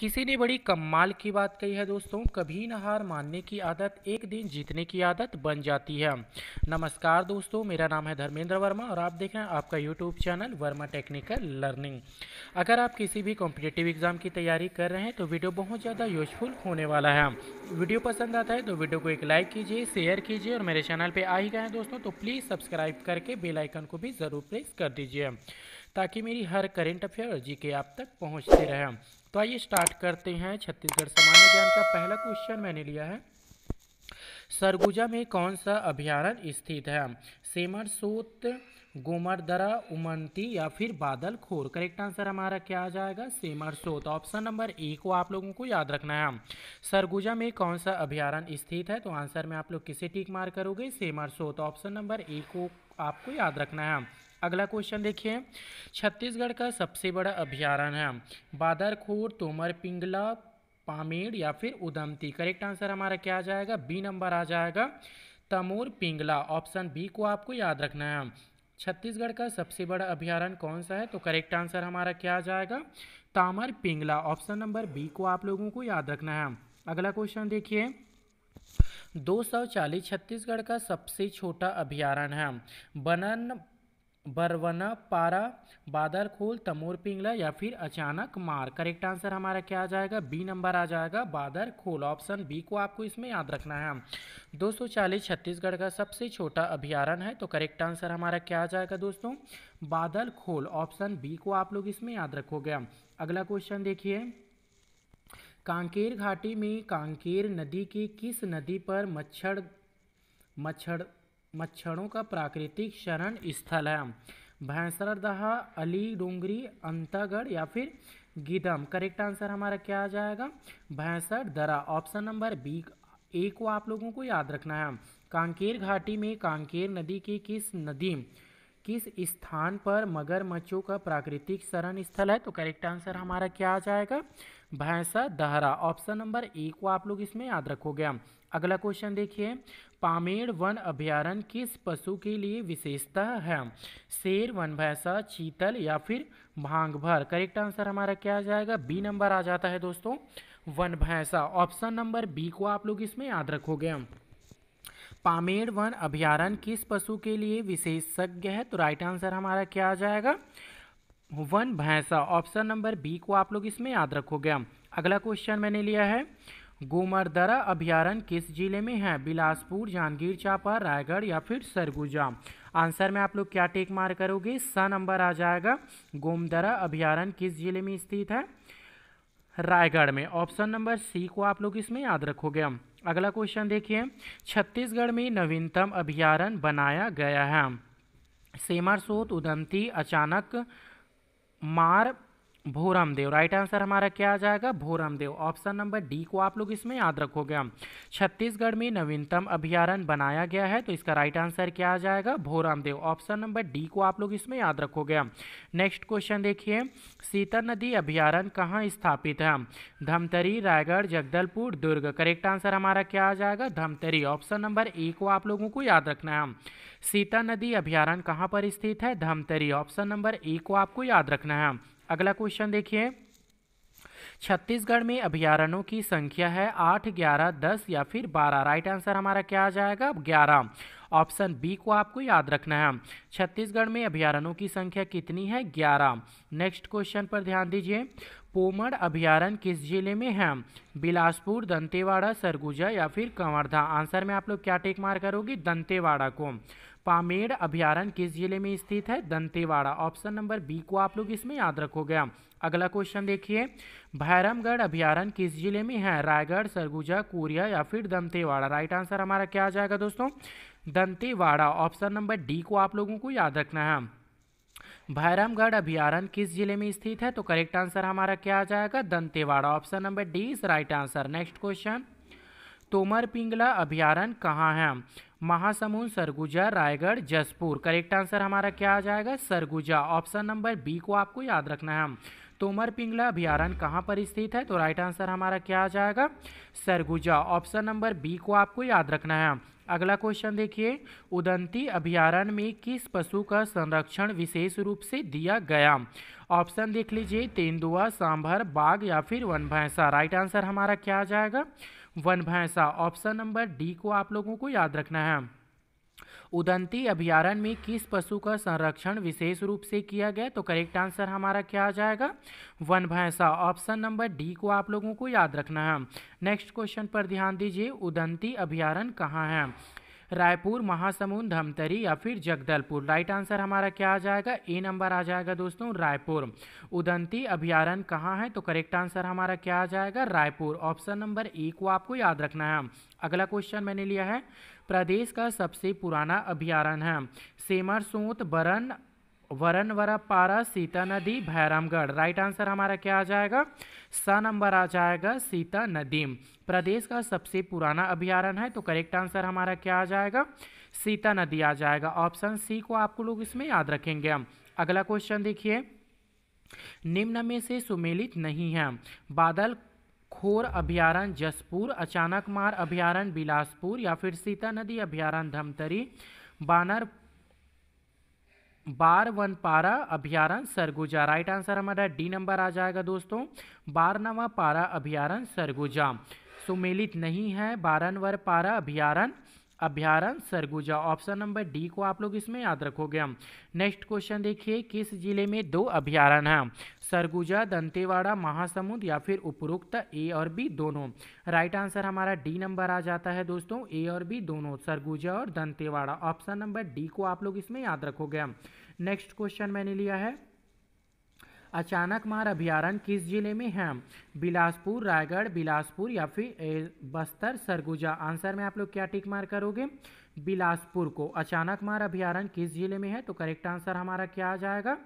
किसी ने बड़ी कमाल की बात कही है दोस्तों कभी न हार मानने की आदत एक दिन जीतने की आदत बन जाती है नमस्कार दोस्तों मेरा नाम है धर्मेंद्र वर्मा और आप देख रहे हैं आपका YouTube channel Varma technical learning अगर आप किसी भी कॉम्पिटेटिव एग्जाम की तैयारी कर रहे हैं तो वीडियो बहुत ज़्यादा यूजफुल होने वाला है वीडियो पसंद आता है तो वीडियो को एक लाइक कीजिए शेयर कीजिए और मेरे चैनल पर आ ही गए हैं दोस्तों तो प्लीज़ सब्सक्राइब करके बेलाइकन को भी ज़रूर प्रेस कर दीजिए ताकि मेरी हर करेंट अफेयर जी के आप तक पहुँचते रहें तो आइए स्टार्ट करते हैं छत्तीसगढ़ सामान्य ज्ञान का पहला क्वेश्चन मैंने लिया है सरगुजा में कौन सा अभ्यारण स्थित है सेमर सोत गोमरदरा उमंती या फिर बादल खोर करेक्ट आंसर हमारा क्या आ जाएगा सेमर सोत ऑप्शन नंबर ए को आप लोगों को याद रखना है सरगुजा में कौन सा अभ्यारण्य स्थित है तो आंसर में आप लोग किसे टिक मार करोगे सेमर सोत ऑप्शन नंबर ए को आपको याद रखना है अगला क्वेश्चन देखिए छत्तीसगढ़ का सबसे बड़ा अभ्यारण है बादरखोर तोमर पिंगला पामेड़ या फिर उदमती करेक्ट आंसर हमारा क्या आ जाएगा बी नंबर आ जाएगा तमोर पिंगला ऑप्शन बी को आपको याद रखना है छत्तीसगढ़ का सबसे बड़ा अभ्यारण कौन सा है तो करेक्ट आंसर हमारा क्या आ जाएगा Tamor Pingla option number B को आप लोगों को याद रखना है अगला क्वेश्चन देखिए 240 छत्तीसगढ़ का सबसे छोटा अभ्यारण्य है बनन बरवना पारा खोल तमोर पिंगला या फिर अचानक मार करेक्ट आंसर हमारा क्या आ जाएगा बी नंबर आ जाएगा खोल ऑप्शन बी को आपको इसमें याद रखना है दो छत्तीसगढ़ का सबसे छोटा अभ्यारण है तो करेक्ट आंसर हमारा क्या आ जाएगा दोस्तों बादल खोल ऑप्शन बी को आप लोग इसमें याद रखोगे अगला क्वेश्चन देखिए कांकेर घाटी में कांकेर नदी की किस नदी पर मच्छर मच्छर मच्छरों का प्राकृतिक शरण स्थल है भैंसरदहा अली डोंगरी अंतागढ़ या फिर गिदम करेक्ट आंसर हमारा क्या आ जाएगा भैंसर दरा ऑप्शन नंबर बी ए को आप लोगों को याद रखना है कांकेर घाटी में कांकेर नदी की किस नदी किस स्थान पर मगरमच्छों का प्राकृतिक शरण स्थल है तो करेक्ट आंसर हमारा क्या आ जाएगा भैंसा दहरा ऑप्शन नंबर ए को आप लोग इसमें याद रखोगे अगला क्वेश्चन देखिए पामेड़ वन अभ्यारण्य किस पशु के लिए विशेषता है शेर वन भैंसा चीतल या फिर भांग भर करेक्ट आंसर हमारा क्या आ जाएगा बी नंबर आ जाता है दोस्तों वन भैंसा ऑप्शन नंबर बी को आप लोग इसमें याद रखोगे पामेड़ वन अभ्यारण्य किस पशु के लिए विशेषज्ञ है तो राइट आंसर हमारा क्या आ जाएगा वन भैंसा ऑप्शन नंबर बी को आप लोग इसमें याद रखोगे अगला क्वेश्चन मैंने लिया है गोमरदरा अभ्यारण किस जिले में है बिलासपुर जहांगीर चांपा रायगढ़ या फिर सरगुजा आंसर में आप लोग क्या टेक मार करोगे स नंबर आ जाएगा गोमदरा अभ्यारण किस जिले में स्थित है रायगढ़ में ऑप्शन नंबर सी को आप लोग इसमें याद रखोगे अगला क्वेश्चन देखिए छत्तीसगढ़ में नवीनतम अभ्यारण बनाया गया है सेमरसोत उदमती उदंती अचानक mar भोरामदेव राइट आंसर हमारा क्या आ जाएगा भोरामदेव ऑप्शन नंबर डी को आप लोग इसमें याद रखोगे हम छत्तीसगढ़ में नवीनतम अभ्यारण बनाया गया है तो इसका राइट आंसर क्या आ जाएगा रामदेव ऑप्शन नंबर डी को आप लोग इसमें याद रखोगे हम नेक्स्ट क्वेश्चन देखिए सीता नदी अभ्यारण कहाँ स्थापित है धमतरी रायगढ़ जगदलपुर दुर्ग करेक्ट आंसर हमारा क्या आ जाएगा धमतरी ऑप्शन नंबर ए को आप लोगों को याद रखना है हम सीता नदी अभ्यारण कहाँ पर स्थित है धमतरी ऑप्शन नंबर ए को आपको याद रखना है अगला क्वेश्चन देखिए छत्तीसगढ़ में अभ्यारणों की संख्या है आठ ग्यारह दस या फिर बारह राइट आंसर हमारा क्या आ जाएगा ग्यारह ऑप्शन बी को आपको याद रखना है छत्तीसगढ़ में अभ्यारणों की संख्या कितनी है ग्यारह नेक्स्ट क्वेश्चन पर ध्यान दीजिए पोमड़ अभ्यारण किस जिले में है बिलासपुर दंतेवाड़ा सरगुजा या फिर कंवर्धा आंसर में आप लोग क्या टेक मार करोगे दंतेवाड़ा को पामेड़ अभ्यारण किस जिले में स्थित है दंतेवाड़ा ऑप्शन नंबर बी को आप लोग इसमें याद रखोगे अगला क्वेश्चन देखिए भैरमगढ़ अभ्यारण किस जिले में है रायगढ़ सरगुजा कोरिया या फिर दंतेवाड़ा राइट आंसर हमारा क्या आ जाएगा दोस्तों दंतेवाड़ा ऑप्शन नंबर डी को आप लोगों को याद रखना है भैरमगढ़ अभ्यारण किस जिले में स्थित है तो करेक्ट आंसर हमारा क्या आ जाएगा Dantewada option number D is right answer next question Tamor Pingla अभ्यारण्य कहाँ है महासमुंद सरगुजा रायगढ़ जसपुर करेक्ट आंसर हमारा क्या आ जाएगा सरगुजा ऑप्शन नंबर बी को आपको याद रखना है तोमर पिंगला अभ्यारण कहाँ पर स्थित है तो राइट आंसर हमारा क्या आ जाएगा सरगुजा ऑप्शन नंबर बी को आपको याद रखना है अगला क्वेश्चन देखिए उदंती अभ्यारण्य में किस पशु का संरक्षण विशेष रूप से दिया गया ऑप्शन देख लीजिए तेंदुआ सांभर बाघ या फिर वन भैंसा राइट आंसर हमारा क्या आ जाएगा वन भैंसा ऑप्शन नंबर डी को आप लोगों को याद रखना है उदंती अभ्यारण में किस पशु का संरक्षण विशेष रूप से किया गया तो करेक्ट आंसर हमारा क्या आ जाएगा वन भैंसा ऑप्शन नंबर डी को आप लोगों को याद रखना है नेक्स्ट क्वेश्चन पर ध्यान दीजिए उदंती अभ्यारण कहाँ है रायपुर महासमुंद धमतरी या फिर जगदलपुर राइट आंसर हमारा क्या आ जाएगा ए नंबर आ जाएगा दोस्तों रायपुर उदंती अभ्यारण्य कहाँ है तो करेक्ट आंसर हमारा क्या आ जाएगा रायपुर ऑप्शन नंबर ए को आपको याद रखना है अगला क्वेश्चन मैंने लिया है प्रदेश का सबसे पुराना अभ्यारण्य है सेमर सोत बरन वरनवरा पारा सीता नदी भैरामगढ़ राइट आंसर हमारा क्या आ जाएगा स नंबर आ जाएगा सीता नदी प्रदेश का सबसे पुराना अभ्यारण्य है तो करेक्ट आंसर हमारा क्या आ जाएगा सीता नदी आ जाएगा ऑप्शन सी को आपको लोग इसमें याद रखेंगे अगला क्वेश्चन देखिए निम्न में से सुमेलित नहीं है बादल खोर अभ्यारण जसपुर अचानक मार अभ्यारण बिलासपुर या फिर सीता नदी अभ्यारण धमतरी बानर बार वन पारा अभ्यारण सरगुजा राइट आंसर हमारा डी नंबर आ जाएगा दोस्तों बारनवा पारा अभ्यारण सरगुजा सुमेलित नहीं है बारनवर पारा अभ्यारण अभ्यारण सरगुजा ऑप्शन नंबर डी को आप लोग इसमें याद रखोगे नेक्स्ट क्वेश्चन देखिए किस जिले में दो अभ्यारण हैं सरगुजा दंतेवाड़ा महासमुंद या फिर उपरोक्त ए और बी दोनों राइट आंसर हमारा डी नंबर आ जाता है दोस्तों ए और बी दोनों सरगुजा और दंतेवाड़ा ऑप्शन नंबर डी को आप लोग इसमें याद रखोगे नेक्स्ट क्वेश्चन मैंने लिया है अचानक मार अभ्यारण किस जिले में है बिलासपुर रायगढ़ बिलासपुर या फिर बस्तर सरगुजा आंसर में आप लोग क्या टिक मार करोगे बिलासपुर को अचानक मार अभ्यारण किस जिले में है तो करेक्ट आंसर हमारा क्या आ जाएगा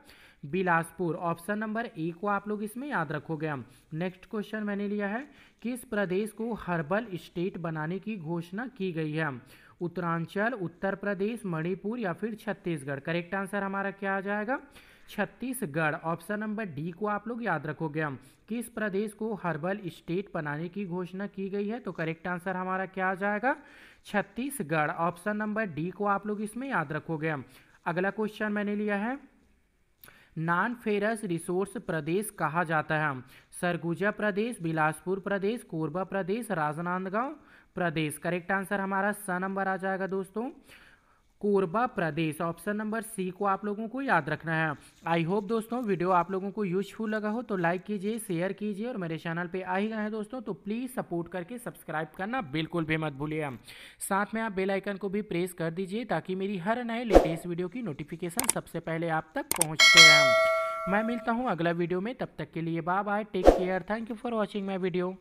बिलासपुर ऑप्शन नंबर ए को आप लोग इसमें याद रखोगे हम नेक्स्ट क्वेश्चन मैंने लिया है किस प्रदेश को हर्बल स्टेट बनाने की घोषणा की गई है उत्तरांचल उत्तर प्रदेश मणिपुर या फिर छत्तीसगढ़ करेक्ट आंसर हमारा क्या आ जाएगा छत्तीसगढ़ ऑप्शन नंबर डी को आप लोग याद रखोगे किस प्रदेश को हर्बल स्टेट बनाने की घोषणा की गई है तो करेक्ट आंसर हमारा क्या आ जाएगा छत्तीसगढ़ ऑप्शन नंबर डी को आप लोग इसमें याद रखोगे अगला क्वेश्चन मैंने लिया है नान फेरस रिसोर्स प्रदेश कहा जाता है सरगुजा प्रदेश बिलासपुर प्रदेश कोरबा प्रदेश राजनांदगांव प्रदेश करेक्ट आंसर हमारा स नंबर आ जाएगा दोस्तों कोरबा प्रदेश ऑप्शन नंबर सी को आप लोगों को याद रखना है आई होप दोस्तों वीडियो आप लोगों को यूजफुल लगा हो तो लाइक कीजिए शेयर कीजिए और मेरे चैनल पे आ ही गए हैं दोस्तों तो प्लीज़ सपोर्ट करके सब्सक्राइब करना बिल्कुल भी मत भूलिए साथ में आप बेल आइकन को भी प्रेस कर दीजिए ताकि मेरी हर नए लेटेस्ट वीडियो की नोटिफिकेशन सबसे पहले आप तक पहुँचते रहें मैं मिलता हूँ अगला वीडियो में तब तक के लिए bye bye take care thank you for watching my video